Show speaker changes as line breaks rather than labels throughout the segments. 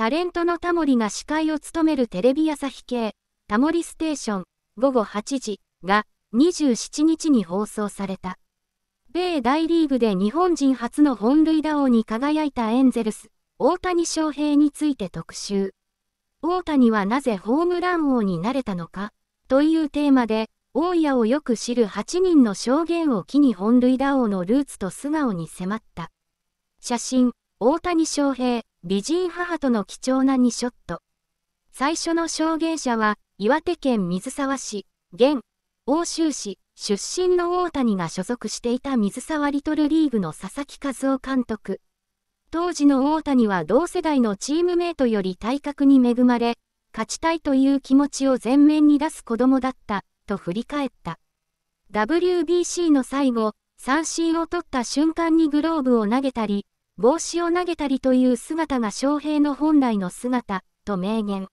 タレントのタモリが司会を務めるテレビ朝日系、タモリステーション午後8時が27日に放送された。米大リーグで日本人初の本塁打王に輝いたエンゼルス、大谷翔平について特集。大谷はなぜホームラン王になれたのかというテーマで、大家をよく知る8人の証言を機に本塁打王のルーツと素顔に迫った。写真、大谷翔平、美人母との貴重な2ショット。最初の証言者は、岩手県水沢市、現、欧州市、出身の大谷が所属していた水沢リトルリーグの佐々木和夫監督。当時の大谷は同世代のチームメイトより体格に恵まれ、勝ちたいという気持ちを前面に出す子供だった、と振り返った。WBC の最後、三振を取った瞬間にグローブを投げたり、帽子を投げたりという姿が翔平の本来の姿、と明言。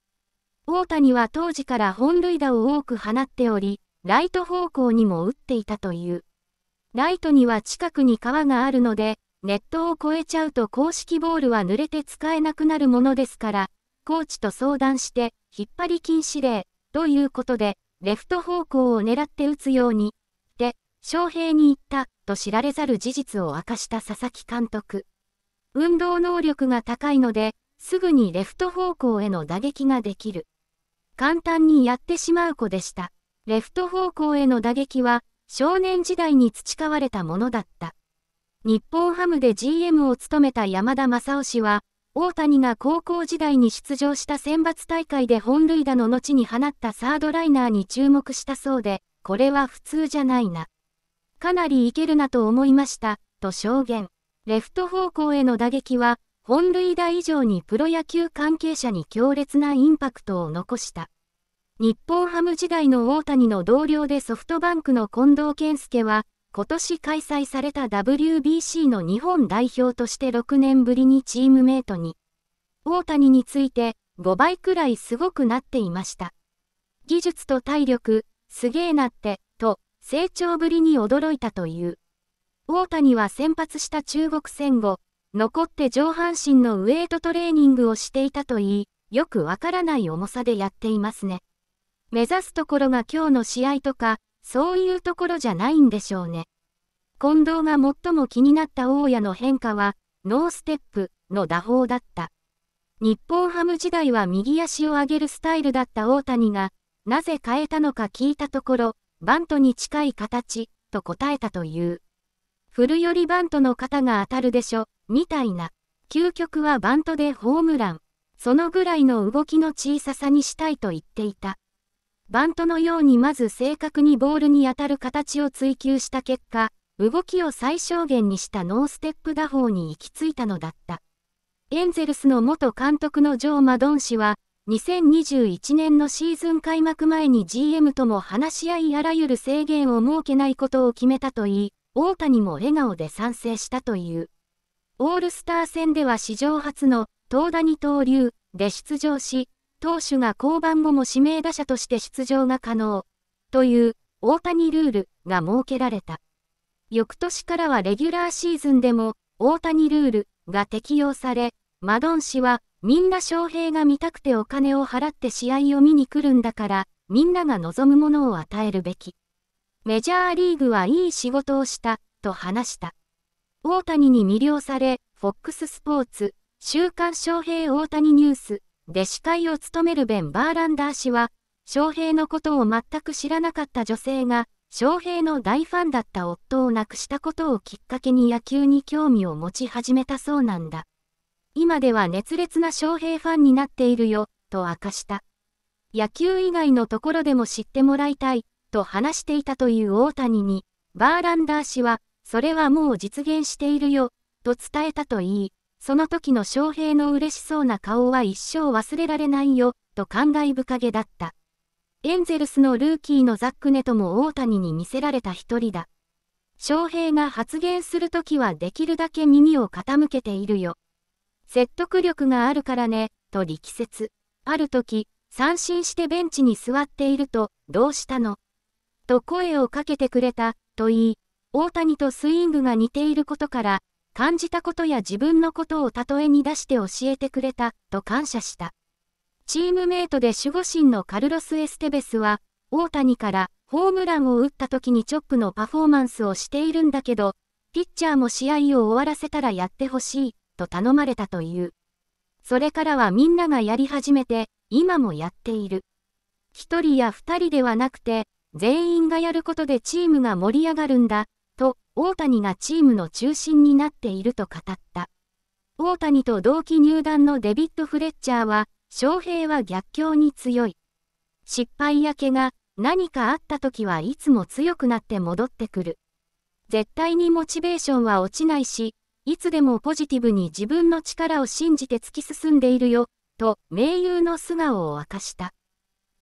大谷は当時から本塁打を多く放っており、ライト方向にも打っていたという。ライトには近くに川があるので、ネットを越えちゃうと公式ボールは濡れて使えなくなるものですから、コーチと相談して、引っ張り禁止令、ということで、レフト方向を狙って打つように、で、翔平に言った、と知られざる事実を明かした佐々木監督。運動能力が高いので、すぐにレフト方向への打撃ができる。簡単にやってしまう子でした。レフト方向への打撃は、少年時代に培われたものだった。日本ハムで GM を務めた山田正夫氏は、大谷が高校時代に出場した選抜大会で本塁打の後に放ったサードライナーに注目したそうで、これは普通じゃないな。かなりいけるなと思いました、と証言。レフト方向への打撃は、本塁打以上にプロ野球関係者に強烈なインパクトを残した。日本ハム時代の大谷の同僚でソフトバンクの近藤健介は、今年開催された WBC の日本代表として6年ぶりにチームメートに、大谷について5倍くらいすごくなっていました。技術と体力、すげえなって、と、成長ぶりに驚いたという。大谷は先発した中国戦後、残って上半身のウエイトトレーニングをしていたといい、よくわからない重さでやっていますね。目指すところが今日の試合とか、そういうところじゃないんでしょうね。近藤が最も気になった大家の変化は、ノーステップの打法だった。日本ハム時代は右足を上げるスタイルだった大谷が、なぜ変えたのか聞いたところ、バントに近い形、と答えたという。振るよりバントの肩が当たるでしょ、みたいな。究極はバントでホームラン。そのぐらいの動きの小ささにしたいと言っていた。バントのようにまず正確にボールに当たる形を追求した結果、動きを最小限にしたノーステップ打法に行き着いたのだった。エンゼルスの元監督のジョー・マドン氏は、2021年のシーズン開幕前に GM とも話し合いあらゆる制限を設けないことを決めたといい、大谷も笑顔で賛成したという。オールスター戦では史上初の投打二刀流で出場し、投手が降板後も指名打者として出場が可能という大谷ルールが設けられた。翌年からはレギュラーシーズンでも大谷ルールが適用され、マドン氏はみんな翔平が見たくてお金を払って試合を見に来るんだから、みんなが望むものを与えるべき。メジャーリーグはいい仕事をした、と話した。大谷に魅了され、FOX スポーツ、週刊翔平大谷ニュース、で司会を務めるベン・バーランダー氏は、翔平のことを全く知らなかった女性が、翔平の大ファンだった夫を亡くしたことをきっかけに野球に興味を持ち始めたそうなんだ。今では熱烈な翔平ファンになっているよ、と明かした。野球以外のところでも知ってもらいたい、と話していたという大谷に、バーランダー氏は、それはもう実現しているよ、と伝えたと言い、その時の翔平の嬉しそうな顔は一生忘れられないよ、と感慨深げだった。エンゼルスのルーキーのザックネとも大谷に見せられた一人だ。翔平が発言するときはできるだけ耳を傾けているよ。説得力があるからね、と力説。ある時、三振してベンチに座っていると、どうしたのと声をかけてくれた、と言い、大谷とスイングが似ていることから、感じたことや自分のことを例えに出して教えてくれた、と感謝した。チームメイトで守護神のカルロス・エステベスは、大谷からホームランを打った時にチョップのパフォーマンスをしているんだけど、ピッチャーも試合を終わらせたらやってほしい、と頼まれたという。それからはみんながやり始めて、今もやっている。一人や二人ではなくて、全員がやることでチームが盛り上がるんだ、と、大谷がチームの中心になっていると語った。大谷と同期入団のデビッド・フレッチャーは、翔平は逆境に強い。失敗やけが、何かあった時はいつも強くなって戻ってくる。絶対にモチベーションは落ちないし、いつでもポジティブに自分の力を信じて突き進んでいるよ、と盟友の素顔を明かした。